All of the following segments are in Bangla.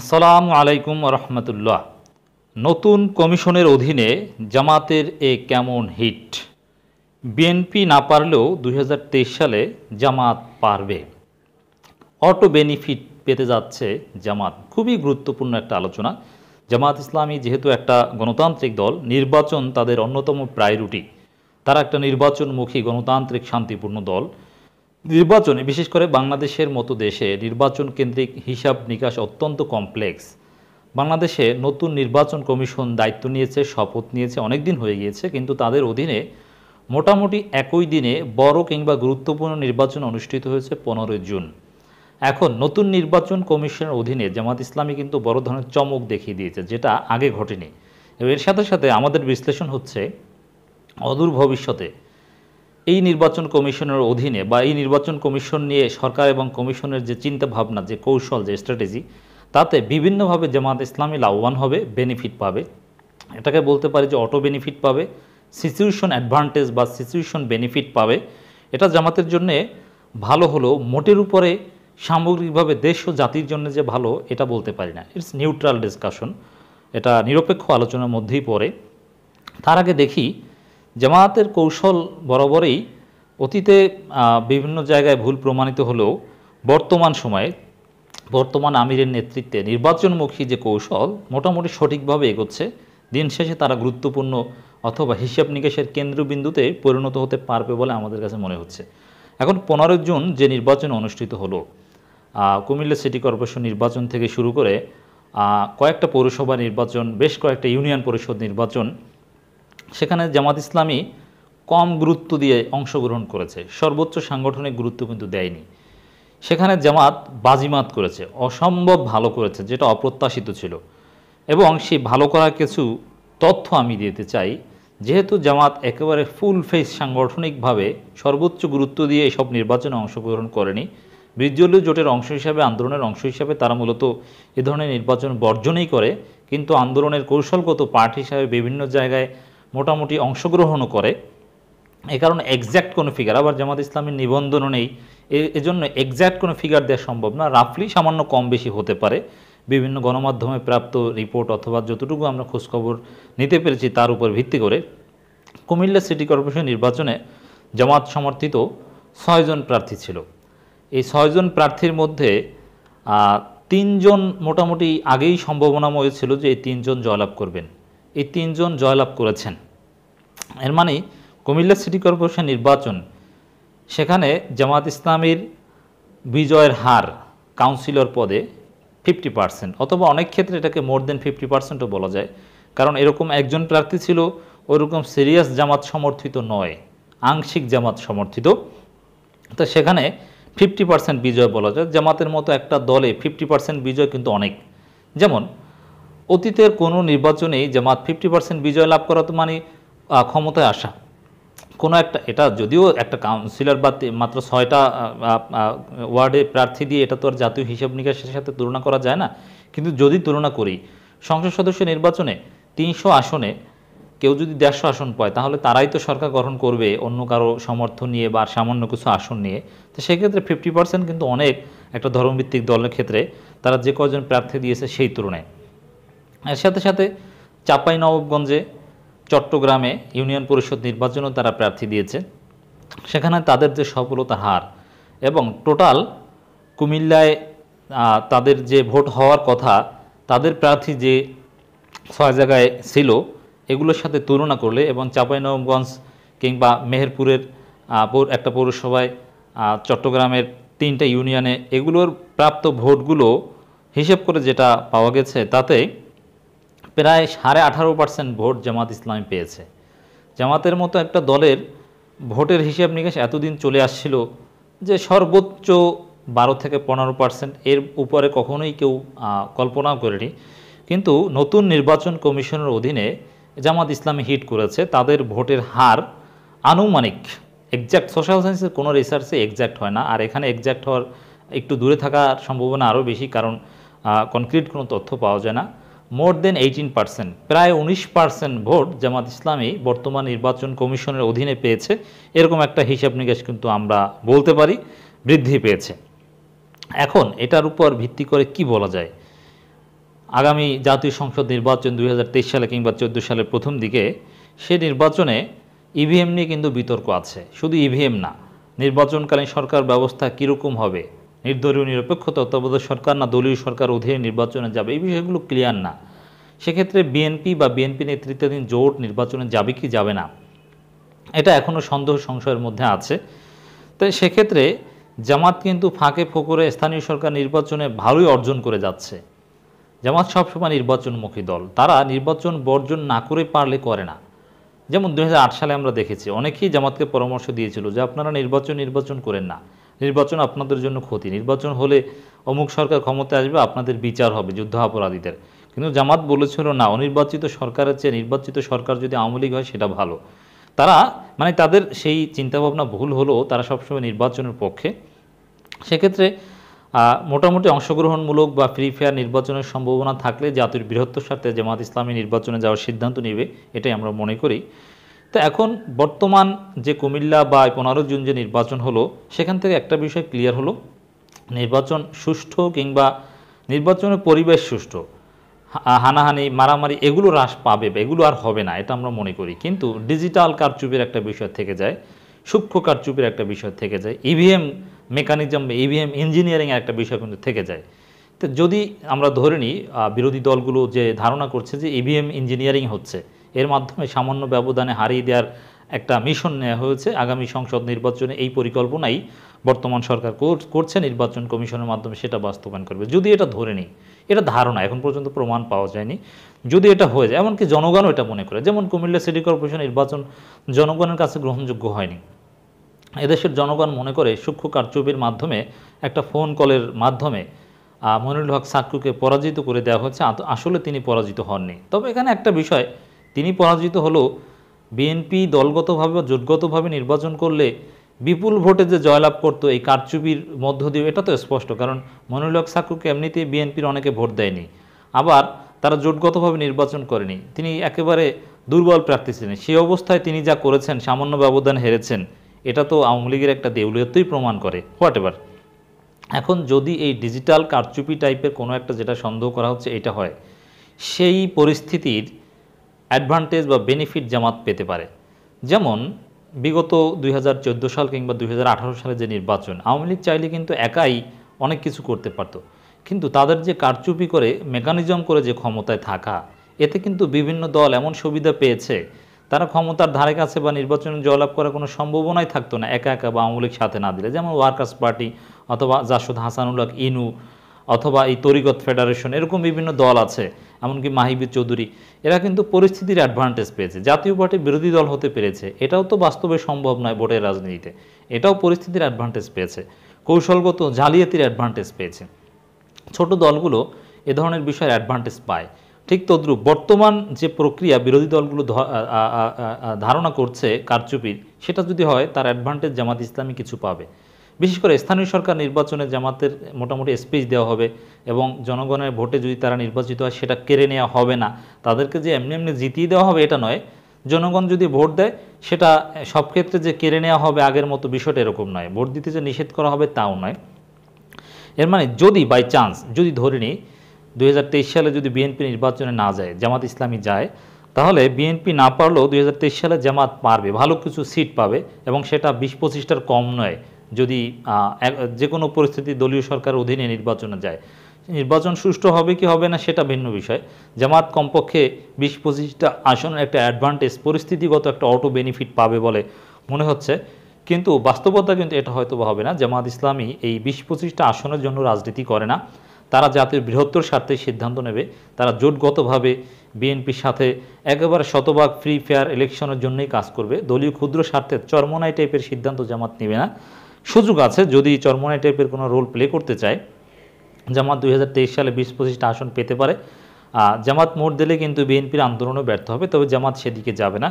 আসসালামু আলাইকুম রহমতুল্লাহ নতুন কমিশনের অধীনে জামাতের এ কেমন হিট বিএনপি না পারলেও দুই সালে জামাত পারবে অটো বেনিফিট পেতে যাচ্ছে জামাত খুবই গুরুত্বপূর্ণ একটা আলোচনা জামাত ইসলামী যেহেতু একটা গণতান্ত্রিক দল নির্বাচন তাদের অন্যতম প্রায়োরিটি তারা একটা নির্বাচনমুখী গণতান্ত্রিক শান্তিপূর্ণ দল নির্বাচনে বিশেষ করে বাংলাদেশের মতো দেশে নির্বাচন কেন্দ্রিক হিসাব নিকাশ অত্যন্ত কমপ্লেক্স বাংলাদেশে নতুন নির্বাচন কমিশন দায়িত্ব নিয়েছে শপথ নিয়েছে অনেক দিন হয়ে গিয়েছে কিন্তু তাদের অধীনে মোটামুটি একই দিনে বড় কিংবা গুরুত্বপূর্ণ নির্বাচন অনুষ্ঠিত হয়েছে পনেরোই জুন এখন নতুন নির্বাচন কমিশনের অধীনে জামাত ইসলামী কিন্তু বড় ধরনের চমক দেখিয়ে দিয়েছে যেটা আগে ঘটেনি এর সাথে সাথে আমাদের বিশ্লেষণ হচ্ছে অদূর ভবিষ্যতে এই নির্বাচন কমিশনের অধীনে বা এই নির্বাচন কমিশন নিয়ে সরকার এবং কমিশনের যে চিন্তা ভাবনা যে কৌশল যে স্ট্র্যাটেজি তাতে বিভিন্নভাবে জামাত ইসলামী লাভবান হবে বেনিফিট পাবে এটাকে বলতে পারি যে অটো বেনিফিট পাবে সিচুয়েশন অ্যাডভান্টেজ বা সিচুয়েশন বেনিফিট পাবে এটা জামাতের জন্য ভালো হলো মোটের উপরে সামগ্রিকভাবে দেশ ও জাতির জন্য যে ভালো এটা বলতে পারি না ইটস নিউট্রাল ডিসকাশন এটা নিরপেক্ষ আলোচনার মধ্যেই পড়ে তার আগে দেখি জামায়াতের কৌশল বরাবরই অতীতে বিভিন্ন জায়গায় ভুল প্রমাণিত হলেও বর্তমান সময়ে বর্তমান আমিরের নেতৃত্বে নির্বাচনমুখী যে কৌশল মোটামুটি সঠিকভাবে এগোচ্ছে দিন শেষে তারা গুরুত্বপূর্ণ অথবা হিসাব নিকাশের কেন্দ্রবিন্দুতে পরিণত হতে পারবে বলে আমাদের কাছে মনে হচ্ছে এখন পনেরো জুন যে নির্বাচন অনুষ্ঠিত হলো কুমিল্লা সিটি কর্পোরেশন নির্বাচন থেকে শুরু করে কয়েকটা পৌরসভা নির্বাচন বেশ কয়েকটা ইউনিয়ন পরিষদ নির্বাচন সেখানে জামাত ইসলামী কম গুরুত্ব দিয়ে অংশগ্রহণ করেছে সর্বোচ্চ সাংগঠনিক গুরুত্ব কিন্তু দেয়নি সেখানে জামাত বাজিমাত করেছে অসম্ভব ভালো করেছে যেটা অপ্রত্যাশিত ছিল এবং সেই ভালো করার কিছু তথ্য আমি দিতে চাই যেহেতু জামাত একেবারে ফুল ফেস সাংগঠনিকভাবে সর্বোচ্চ গুরুত্ব দিয়ে এসব নির্বাচনে অংশগ্রহণ করেনি বিজলীয় জোটের অংশ হিসাবে আন্দোলনের অংশ হিসাবে তারা মূলত এ ধরনের নির্বাচন বর্জনই করে কিন্তু আন্দোলনের কৌশলগত পার্ট হিসাবে বিভিন্ন জায়গায় মোটামুটি অংশগ্রহণও করে এ কারণে এক্স্যাক্ট কোনো ফিগার আবার জামাত ইসলামের নিবন্ধনও নেই এজন্য এক্স্যাক্ট কোনো ফিগার দেওয়া সম্ভব না রাফলি সামান্য কম বেশি হতে পারে বিভিন্ন গণমাধ্যমে প্রাপ্ত রিপোর্ট অথবা যতটুকু আমরা খোঁজখবর নিতে পেরেছি তার উপর ভিত্তি করে কুমিল্লা সিটি কর্পোরেশন নির্বাচনে জামাত সমর্থিত ছয়জন প্রার্থী ছিল এই ছয়জন প্রার্থীর মধ্যে তিনজন মোটামুটি আগেই সম্ভাবনাময় ছিল যে এই তিনজন জয়লাভ করবেন এই তিনজন জয়লাভ করেছেন এর মানে কুমিল্লা সিটি কর্পোরেশন নির্বাচন সেখানে জামাত ইসলামীর বিজয়ের হার কাউন্সিলর পদে ফিফটি পার্সেন্ট অথবা অনেক ক্ষেত্রে এটাকে মোর দেন ফিফটি পার্সেন্টও বলা যায় কারণ এরকম একজন প্রার্থী ছিল ওরকম সিরিয়াস জামাত সমর্থিত নয় আংশিক জামাত সমর্থিত তো সেখানে ফিফটি পার্সেন্ট বিজয় বলা যায় জামাতের মতো একটা দলে ফিফটি পার্সেন্ট বিজয় কিন্তু অনেক যেমন অতীতের কোনো নির্বাচনেই জামাত ফিফটি পার্সেন্ট বিজয় লাভ করা তো মানে ক্ষমতায় আসা কোনো একটা এটা যদিও একটা কাউন্সিলর বা মাত্র ছয়টা ওয়ার্ডে প্রার্থী দিয়ে এটা তো আর জাতীয় হিসাব নিকাশের সাথে তুলনা করা যায় না কিন্তু যদি তুলনা করি সংসদ সদস্য নির্বাচনে তিনশো আসনে কেউ যদি দেড়শো আসন পায় তাহলে তারাই তো সরকার গঠন করবে অন্য কারো সমর্থন নিয়ে বা সামান্য কিছু আসন নিয়ে তো সেক্ষেত্রে ফিফটি পার্সেন্ট কিন্তু অনেক একটা ধর্মভিত্তিক দলের ক্ষেত্রে তারা যে কজন প্রার্থী দিয়েছে সেই তুলনায় এর সাথে সাথে চাপাই নবাবগঞ্জে চট্টগ্রামে ইউনিয়ন পরিষদ নির্বাচনেও তারা প্রার্থী দিয়েছে সেখানে তাদের যে সফলতা হার এবং টোটাল কুমিল্লায় তাদের যে ভোট হওয়ার কথা তাদের প্রার্থী যে ছয় জায়গায় ছিল এগুলোর সাথে তুলনা করলে এবং চাঁপাইনবগঞ্জ কিংবা মেহেরপুরের একটা পৌরসভায় চট্টগ্রামের তিনটা ইউনিয়নে এগুলোর প্রাপ্ত ভোটগুলো হিসেব করে যেটা পাওয়া গেছে তাতে প্রায় সাড়ে আঠারো পার্সেন্ট ভোট জামাত ইসলামী পেয়েছে জামাতের মতো একটা দলের ভোটের হিসাব নিকাশ এতদিন চলে আসছিল যে সর্বোচ্চ বারো থেকে পনেরো পার্সেন্ট এর উপরে কখনোই কেউ কল্পনাও করেনি কিন্তু নতুন নির্বাচন কমিশনের অধীনে জামাত ইসলামী হিট করেছে তাদের ভোটের হার আনুমানিক একজ্যাক্ট সোশ্যাল সায়েন্সের কোনো রিসার্চে একজ্যাক্ট হয় না আর এখানে একজ্যাক্ট হওয়ার একটু দূরে থাকার সম্ভাবনা আরও বেশি কারণ কনক্রিট কোনো তথ্য পাওয়া যায় না মোর দেন এইটিন পার্সেন্ট প্রায় উনিশ পার্সেন্ট ভোট জামাত ইসলামী বর্তমান নির্বাচন কমিশনের অধীনে পেয়েছে এরকম একটা হিসাব নিকাশ কিন্তু আমরা বলতে পারি বৃদ্ধি পেয়েছে এখন এটার উপর ভিত্তি করে কি বলা যায় আগামী জাতীয় সংসদ নির্বাচন দুই সালে কিংবা চোদ্দো সালের প্রথম দিকে সে নির্বাচনে ইভিএম e নিয়ে কিন্তু বিতর্ক আছে শুধু ইভিএম e না নির্বাচনকালীন সরকার ব্যবস্থা কীরকম হবে নির্দলীয় নিরপেক্ষ তত্ত্বাবধায়ক সরকার না দলীয় সরকার অধীনে নির্বাচনে যাবে এই বিষয়গুলো ক্লিয়ার না সেক্ষেত্রে বিএনপি বা বিএনপি নেতৃত্বাধীন জোট নির্বাচনে যাবে কি যাবে না এটা এখনও সন্দেহ সংশয়ের মধ্যে আছে তাই সেক্ষেত্রে জামাত কিন্তু ফাঁকে ফোকরে স্থানীয় সরকার নির্বাচনে ভালোই অর্জন করে যাচ্ছে জামাত সবসময় নির্বাচনমুখী দল তারা নির্বাচন বর্জন না করে পারলে করে না যেমন দু সালে আমরা দেখেছি অনেকেই জামাতকে পরামর্শ দিয়েছিল যে আপনারা নির্বাচন নির্বাচন করেন না নির্বাচন আপনাদের জন্য ক্ষতি নির্বাচন হলে অমুক সরকার ক্ষমতায় আসবে আপনাদের বিচার হবে যুদ্ধ অপরাধীদের কিন্তু জামাত বলেছিল না অনির্বাচিত সরকারের চেয়ে নির্বাচিত সরকার যদি আওয়ামী লীগ হয় সেটা ভালো তারা মানে তাদের সেই চিন্তাভাবনা ভুল হলেও তারা সবসময় নির্বাচনের পক্ষে সেক্ষেত্রে মোটামুটি অংশগ্রহণমূলক বা ফ্রি ফায়ার নির্বাচনের সম্ভাবনা থাকলে জাতির বৃহত্তর স্বার্থে জামাত ইসলামী নির্বাচনে যাওয়ার সিদ্ধান্ত নেবে এটাই আমরা মনে করি তো এখন বর্তমান যে কুমিল্লা বা পনেরো জুন যে নির্বাচন হলো সেখান থেকে একটা বিষয় ক্লিয়ার হলো নির্বাচন সুষ্ঠু কিংবা নির্বাচনের পরিবেশ সুষ্ঠু হানাহানি মারামারি এগুলো হ্রাস পাবে এগুলো আর হবে না এটা আমরা মনে করি কিন্তু ডিজিটাল কারচুপের একটা বিষয় থেকে যায় সূক্ষ্ম কারচুপের একটা বিষয় থেকে যায় ইভিএম মেকানিজম বা ইভিএম ইঞ্জিনিয়ারিংয়ের একটা বিষয় কিন্তু থেকে যায় তো যদি আমরা ধরে নিই বিরোধী দলগুলো যে ধারণা করছে যে ইভিএম e ইঞ্জিনিয়ারিং হচ্ছে এর মাধ্যমে সামান্য ব্যবধানে হারিয়ে দেওয়ার একটা মিশন নেওয়া হয়েছে আগামী সংসদ নির্বাচনে এই পরিকল্পনাই বর্তমান সরকার করছে নির্বাচন কমিশনের মাধ্যমে সেটা বাস্তবায়ন করবে যদি এটা ধরে নিই এটা ধারণা এখন পর্যন্ত প্রমাণ পাওয়া যায়নি যদি এটা হয়ে যায় এমনকি জনগণও এটা মনে করে যেমন কুমিল্লা সিটি কর্পোরেশন নির্বাচন জনগণের কাছে গ্রহণযোগ্য হয়নি এদেশের জনগণ মনে করে সূক্ষ্ম কারচুপির মাধ্যমে একটা ফোন কলের মাধ্যমে মনিরুল হক সাক্কুকে পরাজিত করে দেওয়া হচ্ছে আসলে তিনি পরাজিত হননি তবে এখানে একটা বিষয় তিনি পরাজিত হলেও বিএনপি দলগতভাবে বা জোটগতভাবে নির্বাচন করলে বিপুল ভোটে যে জয়লাভ করত এই কারচুপির মধ্য দিয়ে এটা তো স্পষ্ট কারণ মনুল হক সাকুকে এমনিতেই বিএনপির অনেকে ভোট দেয়নি আবার তারা জোটগতভাবে নির্বাচন করেনি তিনি একেবারে দুর্বল প্রার্থী ছিলেন সেই অবস্থায় তিনি যা করেছেন সামান্য ব্যবধান হেরেছেন এটা তো আওয়ামী লীগের একটা দেউলিয়তই প্রমাণ করে হোয়াট এভার এখন যদি এই ডিজিটাল কারচুপি টাইপের কোনো একটা যেটা সন্দেহ করা হচ্ছে এটা হয় সেই পরিস্থিতির অ্যাডভান্টেজ বা বেনিফিট জামাত পেতে পারে যেমন বিগত দুই সাল কিংবা দুই সালে যে নির্বাচন আওয়ামী লীগ চাইলে কিন্তু একাই অনেক কিছু করতে পারত কিন্তু তাদের যে কারচুপি করে মেকানিজম করে যে ক্ষমতায় থাকা এতে কিন্তু বিভিন্ন দল এমন সুবিধা পেয়েছে তারা ক্ষমতার ধারে কাছে বা নির্বাচনে জয়লাভ করার কোনো সম্ভাবনাই থাকতো না একা একা বা আওয়ামী লীগ সাথে না দিলে যেমন ওয়ার্কার্স পার্টি অথবা জাসুদ হাসানুল্লাহ ইনু অথবা এই তরিকত ফেডারেশন এরকম বিভিন্ন দল আছে এমনকি মাহিবীর চৌধুরী এরা কিন্তু পরিস্থিতির অ্যাডভান্টেজ পেয়েছে জাতীয় পার্টি বিরোধী দল হতে পেরেছে এটাও তো বাস্তবে সম্ভব নয় ভোটের রাজনীতিতে এটাও পরিস্থিতির অ্যাডভান্টেজ পেয়েছে কৌশলগত জালিয়াতির অ্যাডভান্টেজ পেয়েছে ছোট দলগুলো এ ধরনের বিষয়ের অ্যাডভান্টেজ পায় ঠিক তদ্রুপ বর্তমান যে প্রক্রিয়া বিরোধী দলগুলো ধারণা করছে কারচুপির সেটা যদি হয় তার অ্যাডভান্টেজ জামাত ইসলামী কিছু পাবে বিশেষ করে স্থানীয় সরকার নির্বাচনে জামাতের মোটামুটি স্পিচ দেওয়া হবে এবং জনগণের ভোটে যদি তারা নির্বাচিত হয় সেটা কেড়ে নেওয়া হবে না তাদেরকে যে এমনি এমনি জিতিয়ে দেওয়া হবে এটা নয় জনগণ যদি ভোট দেয় সেটা সব ক্ষেত্রে যে কেড়ে নেওয়া হবে আগের মতো বিষয়টা এরকম নয় ভোট দিতে যে নিষেধ করা হবে তাও নয় এর মানে যদি বাই চান্স যদি ধরে নিই দুই সালে যদি বিএনপি নির্বাচনে না যায় জামাত ইসলামী যায় তাহলে বিএনপি না পারলেও দুই সালে জামাত পারবে ভালো কিছু সিট পাবে এবং সেটা বিশ পঁচিশটার কম নয় যদি যে কোনো পরিস্থিতি দলীয় সরকার অধীনে নির্বাচনে যায় নির্বাচন সুষ্ঠু হবে কি হবে না সেটা ভিন্ন বিষয় জামাত কমপক্ষে বিশ পঁচিশটা আসনের একটা অ্যাডভান্টেজ পরিস্থিতিগত একটা অটো বেনিফিট পাবে বলে মনে হচ্ছে কিন্তু বাস্তবতা কিন্তু এটা হয়তো হবে না জামাত ইসলামী এই বিশ পঁচিশটা আসনের জন্য রাজনীতি করে না তারা জাতির বৃহত্তর স্বার্থে সিদ্ধান্ত নেবে তারা জোটগতভাবে বিএনপির সাথে একেবারে শতভাগ ফ্রি ফেয়ার ইলেকশনের জন্যই কাজ করবে দলীয় ক্ষুদ্র স্বার্থের চরমনাই টাইপের সিদ্ধান্ত জামাত নেবে না সুযোগ আছে যদি চরমোনাই টাইপের কোনো রোল প্লে করতে চায় জামাত দুই সালে বিশ পঁচিশটা আসন পেতে পারে জামাত মোট দিলে কিন্তু বিএনপির আন্দোলনও ব্যর্থ হবে তবে জামাত সেদিকে যাবে না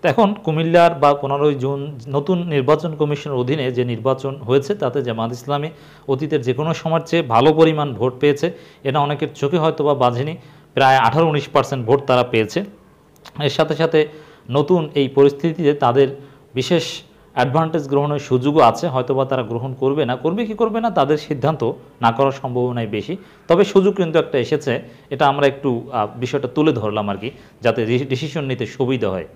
তো এখন কুমিল্লার বা পনেরোই জুন নতুন নির্বাচন কমিশনের অধীনে যে নির্বাচন হয়েছে তাতে জামাত ইসলামী অতীতের যে কোনো সময়ের চেয়ে ভালো পরিমাণ ভোট পেয়েছে এটা অনেকের চোখে হয়তো বা বাঁধেনি প্রায় আঠারো উনিশ পার্সেন্ট ভোট তারা পেয়েছে এর সাথে সাথে নতুন এই পরিস্থিতিতে তাদের বিশেষ অ্যাডভান্টেজ গ্রহণের সুযোগও আছে হয়তোবা তারা গ্রহণ করবে না করবে কি করবে না তাদের সিদ্ধান্ত না করার সম্ভাবনাই বেশি তবে সুযোগ কিন্তু একটা এসেছে এটা আমরা একটু বিষয়টা তুলে ধরলাম আর কি যাতে ডিসিশন নিতে সুবিধা হয়